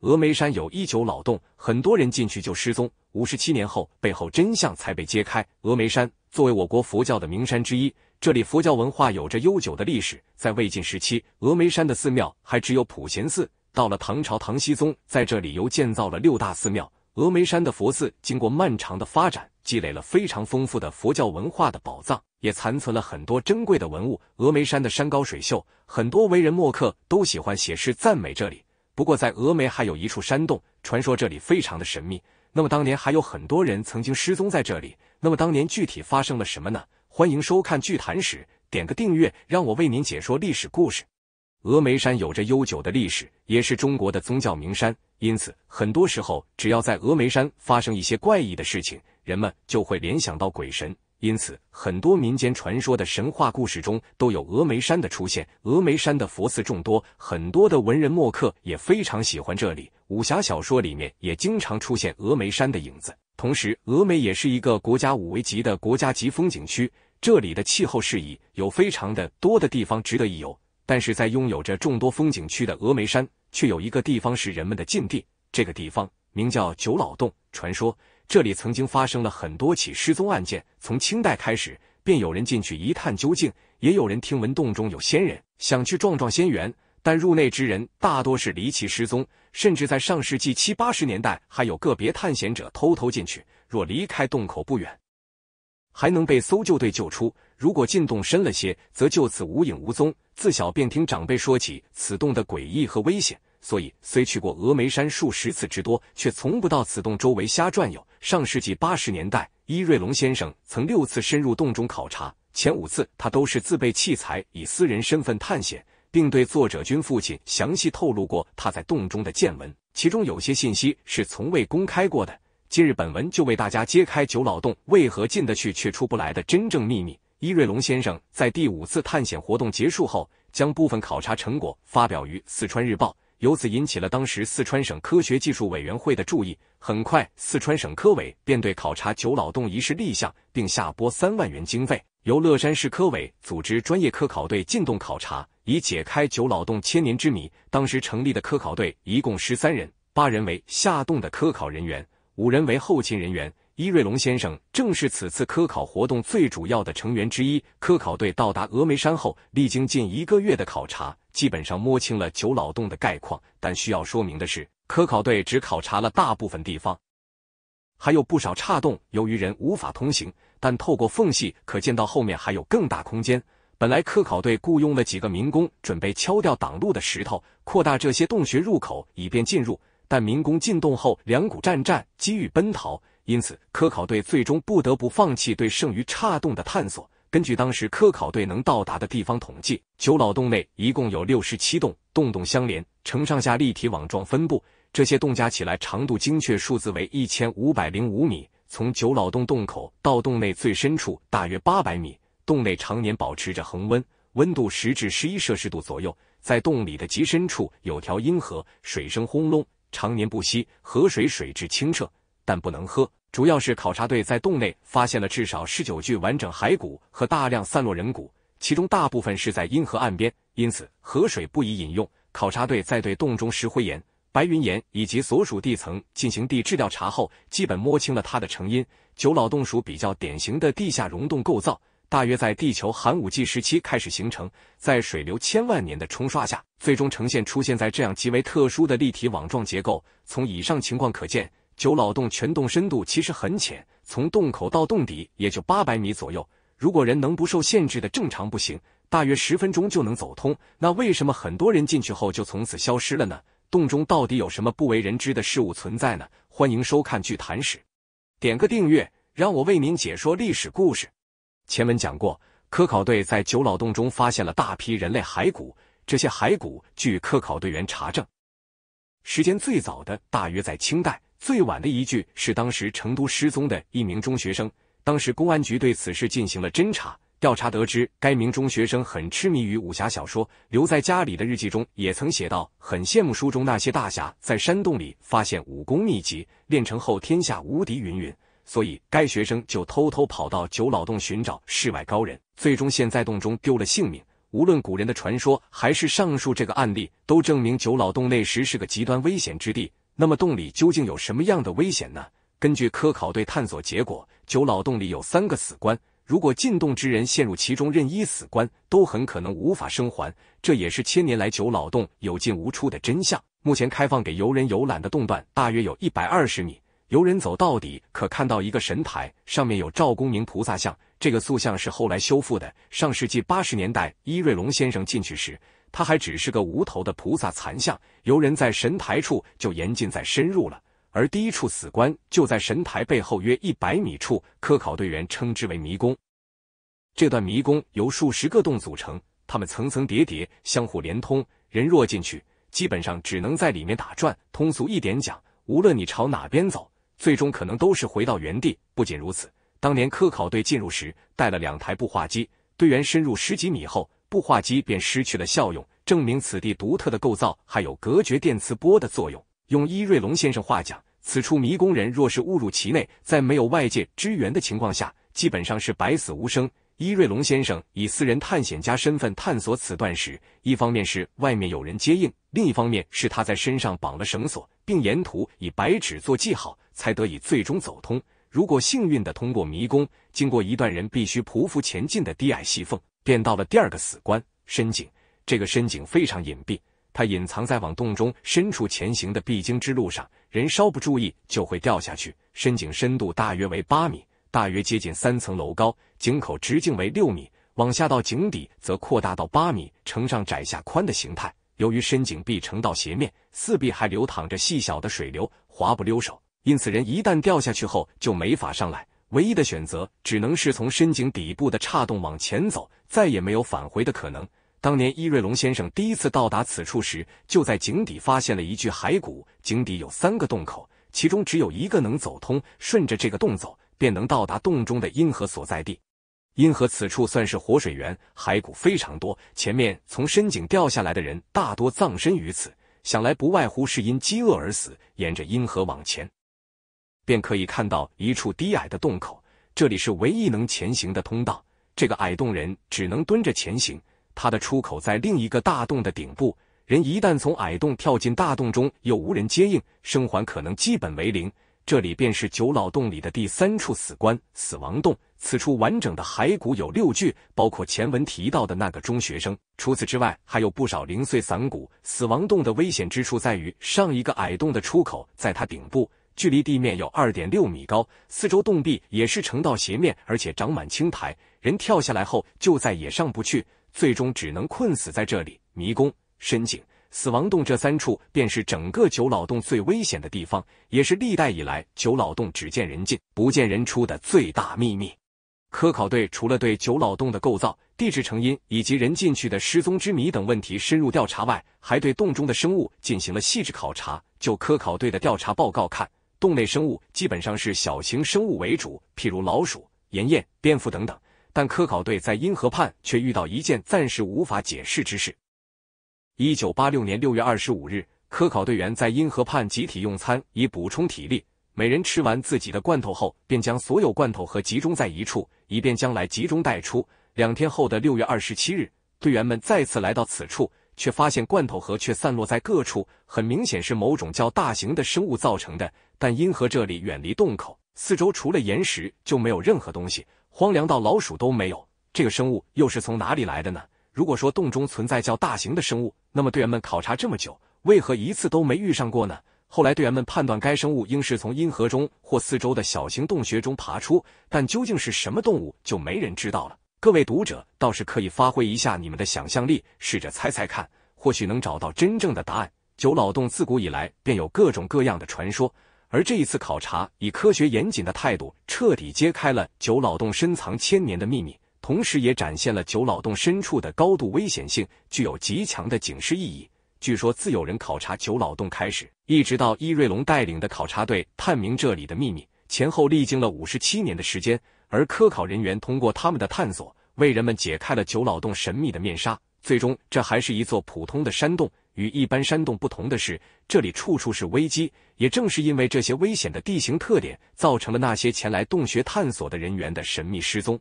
峨眉山有一九老洞，很多人进去就失踪。五十七年后，背后真相才被揭开。峨眉山作为我国佛教的名山之一，这里佛教文化有着悠久的历史。在魏晋时期，峨眉山的寺庙还只有普贤寺。到了唐朝，唐熙宗在这里又建造了六大寺庙。峨眉山的佛寺经过漫长的发展，积累了非常丰富的佛教文化的宝藏，也残存了很多珍贵的文物。峨眉山的山高水秀，很多为人墨客都喜欢写诗赞美这里。不过，在峨眉还有一处山洞，传说这里非常的神秘。那么当年还有很多人曾经失踪在这里。那么当年具体发生了什么呢？欢迎收看《剧谈史》，点个订阅，让我为您解说历史故事。峨眉山有着悠久的历史，也是中国的宗教名山，因此很多时候只要在峨眉山发生一些怪异的事情，人们就会联想到鬼神。因此，很多民间传说的神话故事中都有峨眉山的出现。峨眉山的佛寺众多，很多的文人墨客也非常喜欢这里。武侠小说里面也经常出现峨眉山的影子。同时，峨眉也是一个国家五 A 级的国家级风景区，这里的气候适宜，有非常的多的地方值得一游。但是在拥有着众多风景区的峨眉山，却有一个地方是人们的禁地，这个地方名叫九老洞。传说。这里曾经发生了很多起失踪案件，从清代开始便有人进去一探究竟，也有人听闻洞中有仙人，想去撞撞仙缘，但入内之人大多是离奇失踪，甚至在上世纪七八十年代还有个别探险者偷偷进去，若离开洞口不远，还能被搜救队救出；如果进洞深了些，则就此无影无踪。自小便听长辈说起此洞的诡异和危险，所以虽去过峨眉山数十次之多，却从不到此洞周围瞎转悠。上世纪八十年代，伊瑞龙先生曾六次深入洞中考察，前五次他都是自备器材以私人身份探险，并对作者君父亲详细透露过他在洞中的见闻，其中有些信息是从未公开过的。今日本文就为大家揭开九老洞为何进得去却出不来的真正秘密。伊瑞龙先生在第五次探险活动结束后，将部分考察成果发表于《四川日报》。由此引起了当时四川省科学技术委员会的注意。很快，四川省科委便对考察九老洞一事立项，并下拨三万元经费，由乐山市科委组织专业科考队进洞考察，以解开九老洞千年之谜。当时成立的科考队一共十三人，八人为下洞的科考人员，五人为后勤人员。伊瑞龙先生正是此次科考活动最主要的成员之一。科考队到达峨眉山后，历经近一个月的考察。基本上摸清了九老洞的概况，但需要说明的是，科考队只考察了大部分地方，还有不少岔洞，由于人无法通行，但透过缝隙可见到后面还有更大空间。本来科考队雇佣了几个民工，准备敲掉挡路的石头，扩大这些洞穴入口，以便进入，但民工进洞后两股战战，机遇奔逃，因此科考队最终不得不放弃对剩余岔洞的探索。根据当时科考队能到达的地方统计，九老洞内一共有六十七洞，洞洞相连，呈上下立体网状分布。这些洞加起来长度精确数字为一千五百零五米。从九老洞洞口到洞内最深处大约八百米。洞内常年保持着恒温，温度十至十一摄氏度左右。在洞里的极深处有条阴河，水声轰隆，常年不息。河水水质清澈，但不能喝。主要是考察队在洞内发现了至少十九具完整骸骨和大量散落人骨，其中大部分是在阴河岸边，因此河水不宜饮用。考察队在对洞中石灰岩、白云岩以及所属地层进行地质调查后，基本摸清了它的成因。九老洞属比较典型的地下溶洞构造，大约在地球寒武纪时期开始形成，在水流千万年的冲刷下，最终呈现出现在这样极为特殊的立体网状结构。从以上情况可见。九老洞全洞深度其实很浅，从洞口到洞底也就八百米左右。如果人能不受限制的正常步行，大约十分钟就能走通。那为什么很多人进去后就从此消失了呢？洞中到底有什么不为人知的事物存在呢？欢迎收看《巨谈史》，点个订阅，让我为您解说历史故事。前文讲过，科考队在九老洞中发现了大批人类骸骨，这些骸骨据科考队员查证，时间最早的大约在清代。最晚的一句是当时成都失踪的一名中学生，当时公安局对此事进行了侦查调查，得知该名中学生很痴迷于武侠小说，留在家里的日记中也曾写到很羡慕书中那些大侠在山洞里发现武功秘籍，练成后天下无敌云云。所以该学生就偷偷跑到九老洞寻找世外高人，最终现，在洞中丢了性命。无论古人的传说还是上述这个案例，都证明九老洞那时是个极端危险之地。那么洞里究竟有什么样的危险呢？根据科考队探索结果，九老洞里有三个死关，如果进洞之人陷入其中任意死关，都很可能无法生还。这也是千年来九老洞有进无出的真相。目前开放给游人游览的洞段大约有一百二十米，游人走到底可看到一个神台，上面有赵公明菩萨像，这个塑像是后来修复的。上世纪八十年代，伊瑞龙先生进去时。他还只是个无头的菩萨残像，游人在神台处就严禁再深入了。而第一处死棺就在神台背后约一百米处，科考队员称之为迷宫。这段迷宫由数十个洞组成，它们层层叠叠，相互连通。人若进去，基本上只能在里面打转。通俗一点讲，无论你朝哪边走，最终可能都是回到原地。不仅如此，当年科考队进入时带了两台步话机，队员深入十几米后。步话机便失去了效用，证明此地独特的构造还有隔绝电磁波的作用。用伊瑞龙先生话讲，此处迷宫人若是误入其内，在没有外界支援的情况下，基本上是百死无生。伊瑞龙先生以私人探险家身份探索此段时，一方面是外面有人接应，另一方面是他在身上绑了绳索，并沿途以白纸做记号，才得以最终走通。如果幸运的通过迷宫，经过一段人必须匍匐前进的低矮细缝。便到了第二个死关——深井。这个深井非常隐蔽，它隐藏在往洞中深处前行的必经之路上，人稍不注意就会掉下去。深井深度大约为八米，大约接近三层楼高，井口直径为六米，往下到井底则扩大到八米，呈上窄下宽的形态。由于深井壁呈到斜面，四壁还流淌着细小的水流，滑不溜手，因此人一旦掉下去后就没法上来。唯一的选择只能是从深井底部的岔洞往前走，再也没有返回的可能。当年伊瑞龙先生第一次到达此处时，就在井底发现了一具骸骨。井底有三个洞口，其中只有一个能走通。顺着这个洞走，便能到达洞中的阴河所在地。阴河此处算是活水源，骸骨非常多。前面从深井掉下来的人大多葬身于此，想来不外乎是因饥饿而死。沿着阴河往前。便可以看到一处低矮的洞口，这里是唯一能前行的通道。这个矮洞人只能蹲着前行，它的出口在另一个大洞的顶部。人一旦从矮洞跳进大洞中，又无人接应，生还可能基本为零。这里便是九老洞里的第三处死关——死亡洞。此处完整的骸骨有六具，包括前文提到的那个中学生。除此之外，还有不少零碎散骨。死亡洞的危险之处在于，上一个矮洞的出口在它顶部。距离地面有二点六米高，四周洞壁也是呈倒斜面，而且长满青苔。人跳下来后就再也上不去，最终只能困死在这里。迷宫、深井、死亡洞这三处便是整个九老洞最危险的地方，也是历代以来九老洞只见人进不见人出的最大秘密。科考队除了对九老洞的构造、地质成因以及人进去的失踪之谜等问题深入调查外，还对洞中的生物进行了细致考察。就科考队的调查报告看，洞内生物基本上是小型生物为主，譬如老鼠、岩燕、蝙蝠等等。但科考队在阴河畔却遇到一件暂时无法解释之事。一九八六年六月二十五日，科考队员在阴河畔集体用餐，以补充体力。每人吃完自己的罐头后，便将所有罐头盒集中在一处，以便将来集中带出。两天后的六月二十七日，队员们再次来到此处。却发现罐头盒却散落在各处，很明显是某种较大型的生物造成的。但因河这里远离洞口，四周除了岩石就没有任何东西，荒凉到老鼠都没有。这个生物又是从哪里来的呢？如果说洞中存在较大型的生物，那么队员们考察这么久，为何一次都没遇上过呢？后来队员们判断该生物应是从阴河中或四周的小型洞穴中爬出，但究竟是什么动物，就没人知道了。各位读者倒是可以发挥一下你们的想象力，试着猜猜看，或许能找到真正的答案。九老洞自古以来便有各种各样的传说，而这一次考察以科学严谨的态度，彻底揭开了九老洞深藏千年的秘密，同时也展现了九老洞深处的高度危险性，具有极强的警示意义。据说自有人考察九老洞开始，一直到伊瑞龙带领的考察队探明这里的秘密，前后历经了五十七年的时间。而科考人员通过他们的探索，为人们解开了九老洞神秘的面纱。最终，这还是一座普通的山洞。与一般山洞不同的是，这里处处是危机。也正是因为这些危险的地形特点，造成了那些前来洞穴探索的人员的神秘失踪。